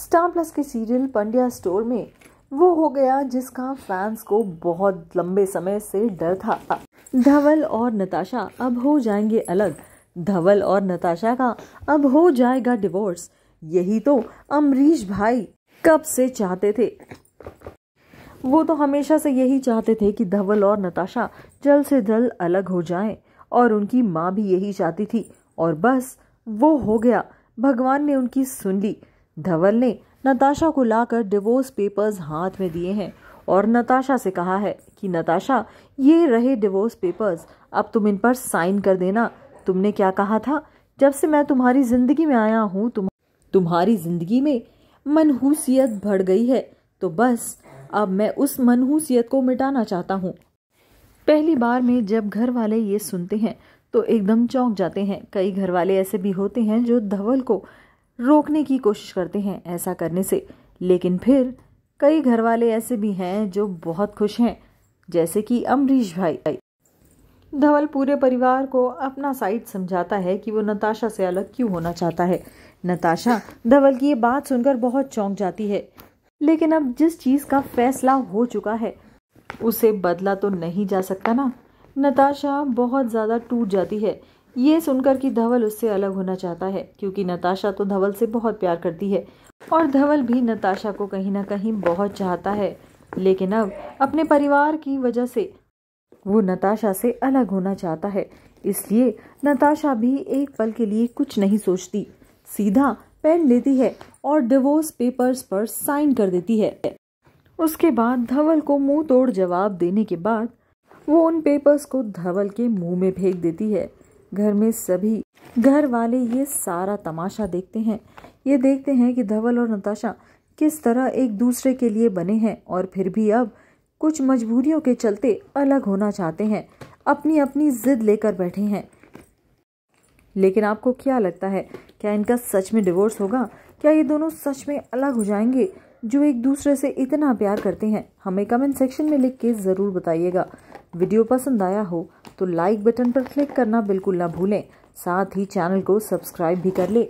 star Plus के serial Pandya store में वो हो गया जिसका फैंस को बहुत लंबे समय से डर था धवल और नताशा अब हो जाएंगे अलग धवल और नताशा का अब हो जाएगा डिवोर्स यही तो अमरीश भाई कब से चाहते थे वो तो हमेशा से यही चाहते थे कि धवल और नताशा जल्द से जल्द अलग हो जाएं और उनकी माँ भी यही चाहती थी और बस वो हो गया भगवान ने उनकी सुन ली धवल ने नताशा को लाकर डिवोर्स पेपर्स हाथ में दिए हैं और नताशा से कहा है कि नताशा ये रहे डिवोर्स पेपर्स अब तुम इन पर साइन कर देना तुमने क्या कहा था जब से मैं तुम्हारी ज़िंदगी में आया हूँ तुम तुम्हारी ज़िंदगी में मनहूसियत बढ़ गई है तो बस अब मैं उस मनहूसियत को मिटाना चाहता हूँ पहली बार में जब घर वाले ये सुनते हैं तो एकदम चौंक जाते हैं कई घर वाले ऐसे भी होते हैं जो धवल को रोकने की कोशिश करते हैं ऐसा करने से लेकिन फिर कई घर वाले ऐसे भी हैं जो बहुत खुश हैं जैसे कि अमरीश भाई धवल पूरे परिवार को अपना साइड समझाता है कि वो नताशा से अलग क्यों होना चाहता है नताशा धवल की ये बात सुनकर बहुत चौंक जाती है लेकिन अब जिस चीज़ का फैसला हो चुका है उसे बदला तो नहीं जा सकता ना नताशा बहुत ज़्यादा टूट जाती है ये सुनकर कि धवल उससे अलग होना चाहता है क्योंकि नताशा तो धवल से बहुत प्यार करती है और धवल भी नताशा को कहीं ना कहीं बहुत चाहता है लेकिन अब अपने परिवार की वजह से वो नताशा से अलग होना चाहता है इसलिए नताशा भी एक पल के लिए कुछ नहीं सोचती सीधा पेन लेती है और डिवोर्स पेपर्स पर साइन कर देती है उसके बाद धवल को मुंह तोड़ जवाब देने के बाद वो उन पेपर्स को धवल के मुंह में फेंक देती है घर में सभी घर वाले ये सारा तमाशा देखते हैं ये देखते हैं कि धवल और नताशा किस तरह एक दूसरे के लिए बने हैं और फिर भी अब कुछ मजबूरियों के चलते अलग होना चाहते हैं अपनी अपनी जिद लेकर बैठे हैं लेकिन आपको क्या लगता है क्या इनका सच में डिवोर्स होगा क्या ये दोनों सच में अलग हो जाएंगे जो एक दूसरे से इतना प्यार करते हैं हमें कमेंट सेक्शन में लिख के ज़रूर बताइएगा वीडियो पसंद आया हो तो लाइक बटन पर क्लिक करना बिल्कुल ना भूलें साथ ही चैनल को सब्सक्राइब भी कर ले